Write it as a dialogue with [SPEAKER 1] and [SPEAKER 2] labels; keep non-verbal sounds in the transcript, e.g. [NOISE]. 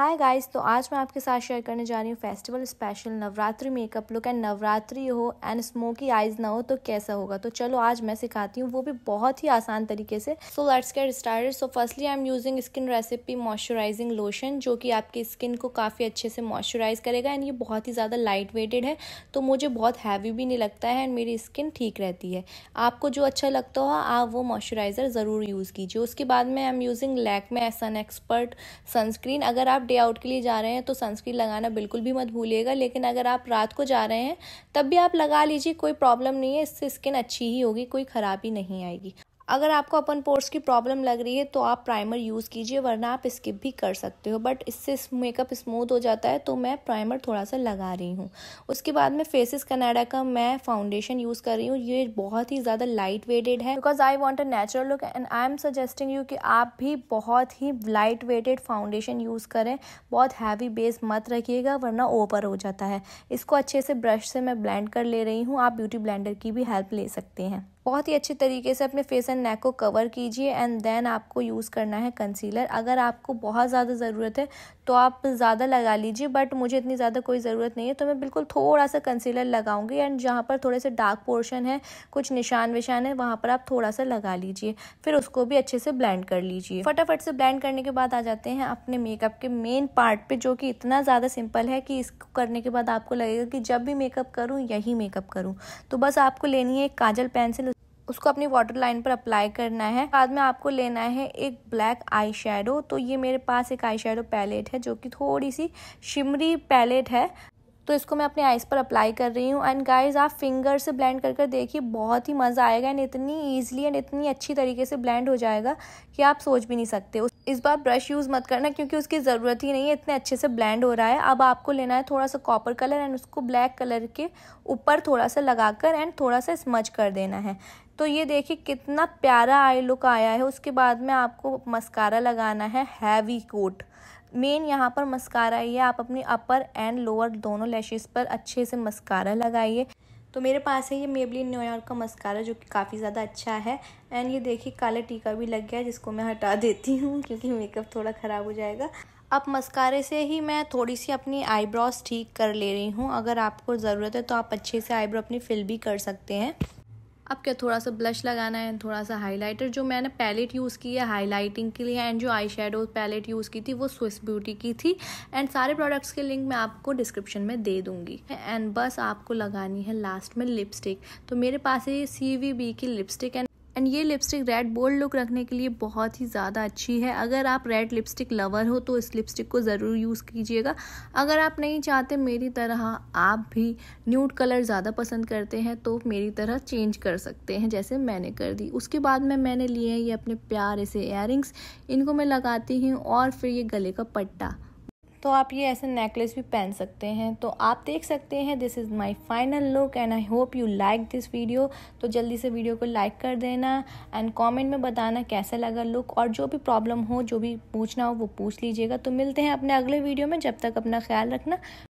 [SPEAKER 1] hi guys तो आज मैं आपके साथ शेयर करने जा रही हूँ festival special Navratri makeup look and Navratri हो एंड स्मोकी आइज ना हो तो कैसा होगा तो चलो आज मैं सिखाती हूँ वो भी बहुत ही आसान तरीके से so let's get started so firstly I am using skin recipe moisturising lotion जो कि आपकी स्किन को काफ़ी अच्छे से मॉइस्चराइज करेगा एंड ये बहुत ही ज़्यादा लाइट वेटेड है तो मुझे बहुत हैवी भी नहीं लगता है एंड मेरी स्किन ठीक रहती है आपको जो अच्छा लगता हो आप वो मॉइस्चराइज़र ज़रूर यूज़ कीजिए उसके बाद में I am using Lakme S expert sunscreen अगर आप डे आउट के लिए जा रहे हैं तो सनस्क्रीन लगाना बिल्कुल भी मत भूलिएगा लेकिन अगर आप रात को जा रहे हैं तब भी आप लगा लीजिए कोई प्रॉब्लम नहीं है इससे स्किन अच्छी ही होगी कोई ख़राबी नहीं आएगी अगर आपको अपन पोर्स की प्रॉब्लम लग रही है तो आप प्राइमर यूज़ कीजिए वरना आप स्किप भी कर सकते हो बट इससे मेकअप स्मूथ हो जाता है तो मैं प्राइमर थोड़ा सा लगा रही हूँ उसके बाद में फेसिस कनाडा का मैं फाउंडेशन यूज़ कर रही हूँ ये बहुत ही ज़्यादा लाइट वेटेड है because I want a natural look and I am suggesting you कि आप भी बहुत ही लाइट वेटेड फाउंडेशन यूज़ करें बहुत हैवी बेस मत रखिएगा वरना ओवर हो जाता है इसको अच्छे से ब्रश से मैं ब्लेंड कर ले रही हूँ आप ब्यूटी ब्लेंडर की भी हेल्प ले सकते हैं बहुत ही अच्छे तरीके से अपने फेस एंड नेक को कवर कीजिए एंड देन आपको यूज़ करना है कंसीलर अगर आपको बहुत ज़्यादा ज़रूरत है तो आप ज़्यादा लगा लीजिए बट मुझे इतनी ज़्यादा कोई ज़रूरत नहीं है तो मैं बिल्कुल थोड़ा सा कंसीलर लगाऊंगी एंड जहाँ पर थोड़े से डार्क पोर्शन है कुछ निशान विशान है वहाँ पर आप थोड़ा सा लगा लीजिए फिर उसको भी अच्छे से ब्लैंड कर लीजिए फटाफट से ब्लैंड करने के बाद आ जाते हैं अपने मेकअप के मेन पार्ट पर जो कि इतना ज़्यादा सिंपल है कि इसको करने के बाद आपको लगेगा कि जब भी मेकअप करूँ यही मेकअप करूँ तो बस आपको लेनी है एक काजल पेंसिल उसको अपनी वाटर लाइन पर अप्लाई करना है बाद में आपको लेना है एक ब्लैक आई शेडो तो ये मेरे पास एक आई शेडो पैलेट है जो कि थोड़ी सी शिमरी पैलेट है तो इसको मैं अपने आईज पर अप्लाई कर रही हूँ एंड गाइज आप फिंगर से ब्लेंड कर कर देखिए बहुत ही मज़ा आएगा एंड इतनी ईजिली एंड इतनी अच्छी तरीके से ब्लेंड हो जाएगा कि आप सोच भी नहीं सकते इस बार ब्रश यूज़ मत करना क्योंकि उसकी ज़रूरत ही नहीं है इतने अच्छे से ब्लेंड हो रहा है अब आपको लेना है थोड़ा सा कॉपर कलर एंड उसको ब्लैक कलर के ऊपर थोड़ा सा लगाकर एंड थोड़ा सा स्मच कर देना है तो ये देखिए कितना प्यारा आई लुक आया है उसके बाद में आपको मस्कारा लगाना है हैवी कोट मेन यहाँ पर मस्कारा ही है आप अपनी अपर एंड लोअर दोनों लैशेस पर अच्छे से मस्कारा लगाइए तो मेरे पास है ये मेबली न्यूयॉर्क का मस्कारा जो कि काफ़ी ज़्यादा अच्छा है एंड ये देखिए काला टीका भी लग गया है जिसको मैं हटा देती हूँ [LAUGHS] क्योंकि मेकअप थोड़ा ख़राब हो जाएगा अब मस्कारे से ही मैं थोड़ी सी अपनी आईब्रोज ठीक कर ले रही हूँ अगर आपको ज़रूरत है तो आप अच्छे से आईब्रो अपनी फिल भी कर सकते हैं अब क्या थोड़ा सा ब्लश लगाना है थोड़ा सा हाइलाइटर जो मैंने पैलेट यूज़ की है हाईलाइटिंग के लिए एंड जो आई शेडो पैलेट यूज़ की थी वो स्विस ब्यूटी की थी एंड सारे प्रोडक्ट्स के लिंक मैं आपको डिस्क्रिप्शन में दे दूँगी एंड बस आपको लगानी है लास्ट में लिपस्टिक तो मेरे पास ये सी की लिपस्टिक एंड एंड ये लिपस्टिक रेड बोल्ड लुक रखने के लिए बहुत ही ज़्यादा अच्छी है अगर आप रेड लिपस्टिक लवर हो तो इस लिपस्टिक को ज़रूर यूज़ कीजिएगा अगर आप नहीं चाहते मेरी तरह आप भी न्यूट कलर ज़्यादा पसंद करते हैं तो मेरी तरह चेंज कर सकते हैं जैसे मैंने कर दी उसके बाद में मैंने लिए हैं ये अपने प्यारे से एयरिंग्स इनको मैं लगाती हूँ और फिर ये गले का पट्टा तो आप ये ऐसे नेकलेस भी पहन सकते हैं तो आप देख सकते हैं this is my final look and I hope you like this video तो जल्दी से वीडियो को लाइक कर देना एंड कॉमेंट में बताना कैसा लगा लुक और जो भी प्रॉब्लम हो जो भी पूछना हो वो पूछ लीजिएगा तो मिलते हैं अपने अगले वीडियो में जब तक अपना ख्याल रखना